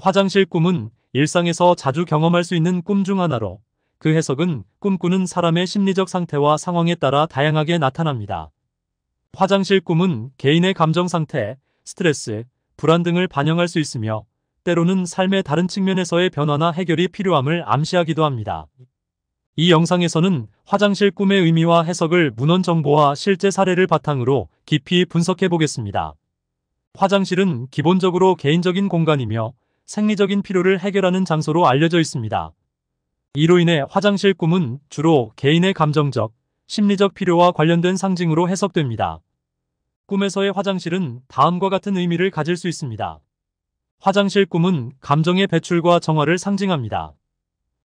화장실 꿈은 일상에서 자주 경험할 수 있는 꿈 중 하나로 그 해석은 꿈꾸는 사람의 심리적 상태와 상황에 따라 다양하게 나타납니다. 화장실 꿈은 개인의 감정 상태, 스트레스, 불안 등을 반영할 수 있으며 때로는 삶의 다른 측면에서의 변화나 해결이 필요함을 암시하기도 합니다. 이 영상에서는 화장실 꿈의 의미와 해석을 문헌 정보와 실제 사례를 바탕으로 깊이 분석해 보겠습니다. 화장실은 기본적으로 개인적인 공간이며 생리적인 피로를 해결하는 장소로 알려져 있습니다. 이로 인해 화장실 꿈은 주로 개인의 감정적, 심리적 필요와 관련된 상징으로 해석됩니다. 꿈에서의 화장실은 다음과 같은 의미를 가질 수 있습니다. 화장실 꿈은 감정의 배출과 정화를 상징합니다.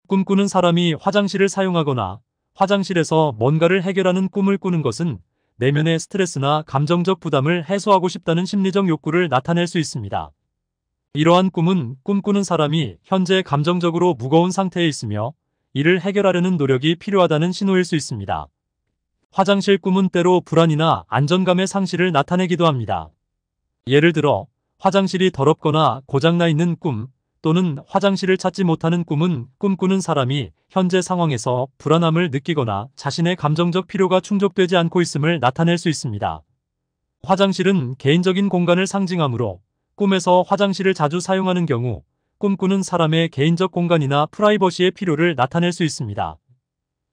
꿈꾸는 사람이 화장실을 사용하거나 화장실에서 뭔가를 해결하는 꿈을 꾸는 것은 내면의 스트레스나 감정적 부담을 해소하고 싶다는 심리적 욕구를 나타낼 수 있습니다. 이러한 꿈은 꿈꾸는 사람이 현재 감정적으로 무거운 상태에 있으며 이를 해결하려는 노력이 필요하다는 신호일 수 있습니다. 화장실 꿈은 때로 불안이나 안정감의 상실을 나타내기도 합니다. 예를 들어 화장실이 더럽거나 고장나 있는 꿈 또는 화장실을 찾지 못하는 꿈은 꿈꾸는 사람이 현재 상황에서 불안함을 느끼거나 자신의 감정적 필요가 충족되지 않고 있음을 나타낼 수 있습니다. 화장실은 개인적인 공간을 상징하므로 꿈에서 화장실을 자주 사용하는 경우 꿈꾸는 사람의 개인적 공간이나 프라이버시의 필요를 나타낼 수 있습니다.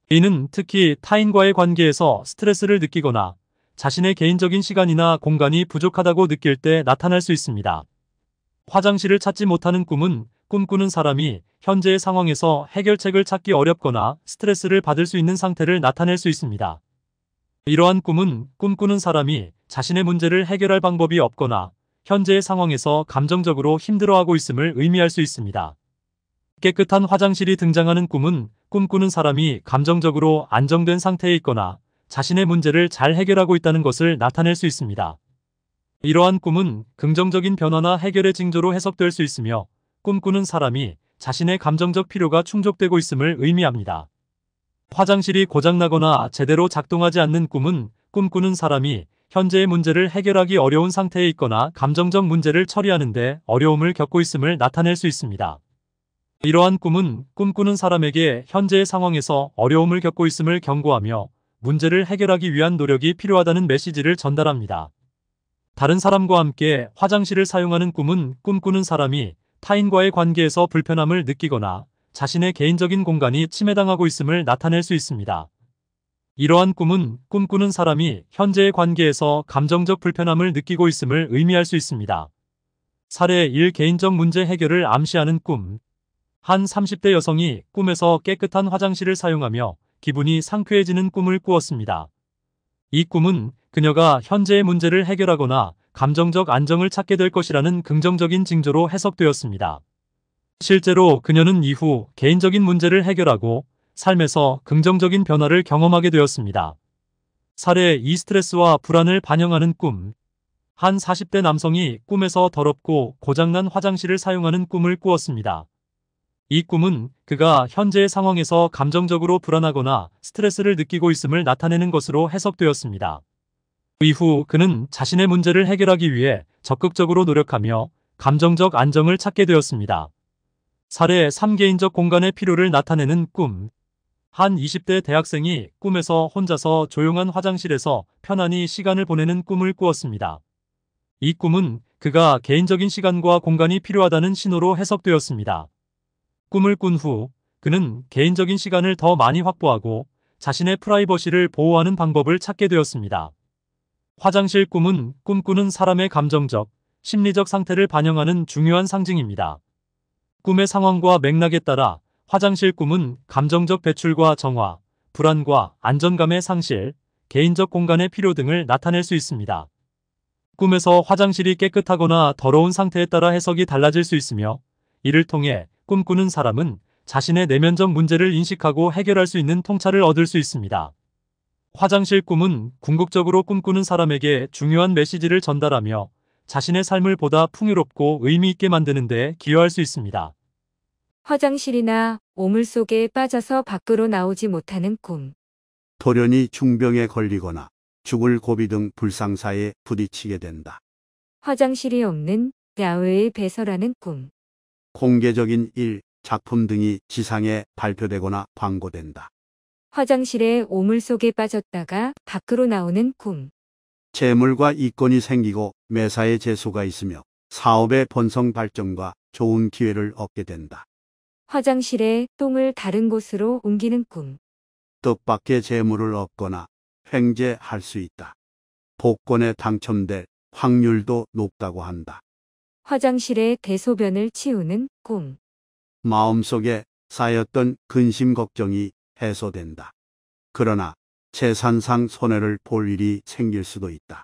이는 특히 타인과의 관계에서 스트레스를 느끼거나 자신의 개인적인 시간이나 공간이 부족하다고 느낄 때 나타날 수 있습니다. 화장실을 찾지 못하는 꿈은 꿈꾸는 사람이 현재의 상황에서 해결책을 찾기 어렵거나 스트레스를 받을 수 있는 상태를 나타낼 수 있습니다. 이러한 꿈은 꿈꾸는 사람이 자신의 문제를 해결할 방법이 없거나 현재의 상황에서 감정적으로 힘들어하고 있음을 의미할 수 있습니다. 깨끗한 화장실이 등장하는 꿈은 꿈꾸는 사람이 감정적으로 안정된 상태에 있거나 자신의 문제를 잘 해결하고 있다는 것을 나타낼 수 있습니다. 이러한 꿈은 긍정적인 변화나 해결의 징조로 해석될 수 있으며 꿈꾸는 사람이 자신의 감정적 필요가 충족되고 있음을 의미합니다. 화장실이 고장나거나 제대로 작동하지 않는 꿈은 꿈꾸는 사람이 현재의 문제를 해결하기 어려운 상태에 있거나 감정적 문제를 처리하는데 어려움을 겪고 있음을 나타낼 수 있습니다. 이러한 꿈은 꿈꾸는 사람에게 현재의 상황에서 어려움을 겪고 있음을 경고하며 문제를 해결하기 위한 노력이 필요하다는 메시지를 전달합니다. 다른 사람과 함께 화장실을 사용하는 꿈은 꿈꾸는 사람이 타인과의 관계에서 불편함을 느끼거나 자신의 개인적인 공간이 침해당하고 있음을 나타낼 수 있습니다. 이러한 꿈은 꿈꾸는 사람이 현재의 관계에서 감정적 불편함을 느끼고 있음을 의미할 수 있습니다. 사례 1 개인적 문제 해결을 암시하는 꿈. 한 30대 여성이 꿈에서 깨끗한 화장실을 사용하며 기분이 상쾌해지는 꿈을 꾸었습니다. 이 꿈은 그녀가 현재의 문제를 해결하거나 감정적 안정을 찾게 될 것이라는 긍정적인 징조로 해석되었습니다. 실제로 그녀는 이후 개인적인 문제를 해결하고 삶에서 긍정적인 변화를 경험하게 되었습니다. 사례 2 스트레스와 불안을 반영하는 꿈. 한 40대 남성이 꿈에서 더럽고 고장난 화장실을 사용하는 꿈을 꾸었습니다. 이 꿈은 그가 현재의 상황에서 감정적으로 불안하거나 스트레스를 느끼고 있음을 나타내는 것으로 해석되었습니다. 이후 그는 자신의 문제를 해결하기 위해 적극적으로 노력하며 감정적 안정을 찾게 되었습니다. 사례 3개인적 공간의 필요를 나타내는 꿈한 20대 대학생이 꿈에서 혼자서 조용한 화장실에서 편안히 시간을 보내는 꿈을 꾸었습니다. 이 꿈은 그가 개인적인 시간과 공간이 필요하다는 신호로 해석되었습니다. 꿈을 꾼 후 그는 개인적인 시간을 더 많이 확보하고 자신의 프라이버시를 보호하는 방법을 찾게 되었습니다. 화장실 꿈은 꿈꾸는 사람의 감정적, 심리적 상태를 반영하는 중요한 상징입니다. 꿈의 상황과 맥락에 따라 화장실 꿈은 감정적 배출과 정화, 불안과 안정감의 상실, 개인적 공간의 필요 등을 나타낼 수 있습니다. 꿈에서 화장실이 깨끗하거나 더러운 상태에 따라 해석이 달라질 수 있으며 이를 통해 꿈꾸는 사람은 자신의 내면적 문제를 인식하고 해결할 수 있는 통찰을 얻을 수 있습니다. 화장실 꿈은 궁극적으로 꿈꾸는 사람에게 중요한 메시지를 전달하며 자신의 삶을 보다 풍요롭고 의미 있게 만드는 데 기여할 수 있습니다. 화장실이나 오물 속에 빠져서 밖으로 나오지 못하는 꿈. 돌연이 중병에 걸리거나 죽을 고비 등 불상사에 부딪히게 된다. 화장실이 없는 야외의 배설하는 꿈. 공개적인 일, 작품 등이 지상에 발표되거나 광고된다. 화장실에 오물 속에 빠졌다가 밖으로 나오는 꿈. 재물과 이권이 생기고 매사에 재소가 있으며 사업의 번성 발전과 좋은 기회를 얻게 된다. 화장실에 똥을 다른 곳으로 옮기는 꿈. 뜻밖의 재물을 얻거나 횡재할 수 있다. 복권에 당첨될 확률도 높다고 한다. 화장실에 대소변을 치우는 꿈. 마음속에 쌓였던 근심 걱정이 해소된다. 그러나 재산상 손해를 볼 일이 생길 수도 있다.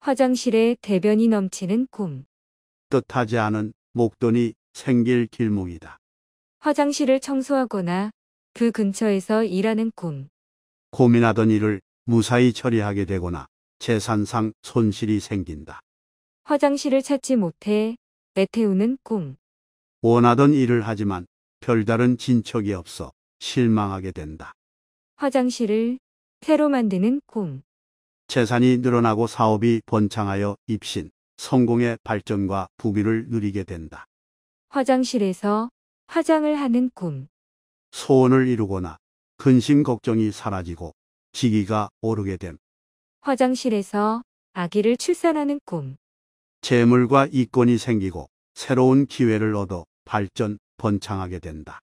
화장실에 대변이 넘치는 꿈. 뜻하지 않은 목돈이 생길 길몽이다. 화장실을 청소하거나 그 근처에서 일하는 꿈. 고민하던 일을 무사히 처리하게 되거나 재산상 손실이 생긴다. 화장실을 찾지 못해 애태우는 꿈. 원하던 일을 하지만 별다른 진척이 없어 실망하게 된다. 화장실을 새로 만드는 꿈. 재산이 늘어나고 사업이 번창하여 입신, 성공의 발전과 부귀를 누리게 된다. 화장실에서 화장을 하는 꿈. 소원을 이루거나 근심 걱정이 사라지고 지기가 오르게 됨. 화장실에서 아기를 출산하는 꿈. 재물과 이권이 생기고 새로운 기회를 얻어 발전, 번창하게 된다.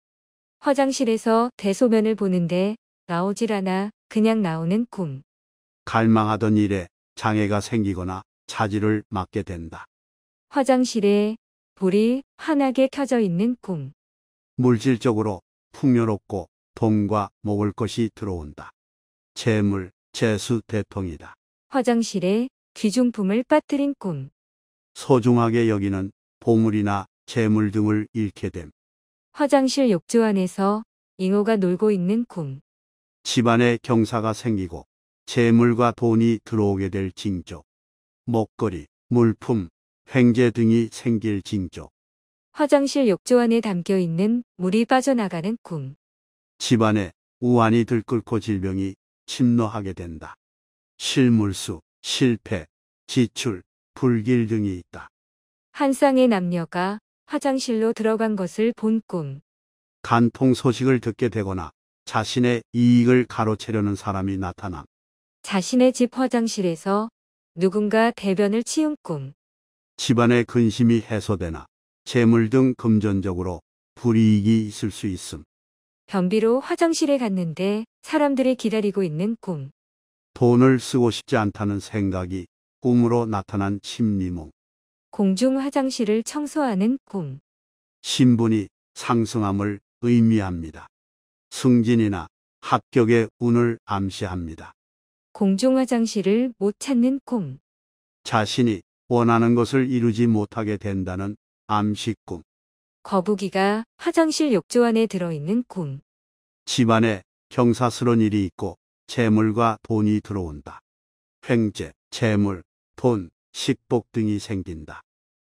화장실에서 대소변을 보는데 나오질 않아 그냥 나오는 꿈. 갈망하던 일에 장애가 생기거나 차질을 맞게 된다. 화장실에 불이 환하게 켜져 있는 꿈. 물질적으로 풍요롭고 돈과 먹을 것이 들어온다. 재물, 재수 대통이다. 화장실에 귀중품을 빠뜨린 꿈. 소중하게 여기는 보물이나 재물 등을 잃게 됨. 화장실 욕조 안에서 잉어가 놀고 있는 꿈. 집안에 경사가 생기고 재물과 돈이 들어오게 될 징조. 먹거리, 물품, 횡재 등이 생길 징조. 화장실 욕조 안에 담겨 있는 물이 빠져나가는 꿈. 집안에 우환이 들끓고 질병이 침노하게 된다. 실물수, 실패, 지출, 불길 등이 있다. 한 쌍의 남녀가 화장실로 들어간 것을 본 꿈. 간통 소식을 듣게 되거나 자신의 이익을 가로채려는 사람이 나타나 자신의 집 화장실에서 누군가 대변을 치운 꿈. 집안의 근심이 해소되나 재물 등 금전적으로 불이익이 있을 수 있음. 변비로 화장실에 갔는데 사람들이 기다리고 있는 꿈. 돈을 쓰고 싶지 않다는 생각이 꿈으로 나타난 심리몽. 공중 화장실을 청소하는 꿈. 신분이 상승함을 의미합니다. 승진이나 합격의 운을 암시합니다. 공중 화장실을 못 찾는 꿈. 자신이 원하는 것을 이루지 못하게 된다는 암식꿈. 거북이가 화장실 욕조 안에 들어있는 꿈. 집안에 경사스런 일이 있고 재물과 돈이 들어온다. 횡재, 재물, 돈, 식복 등이 생긴다.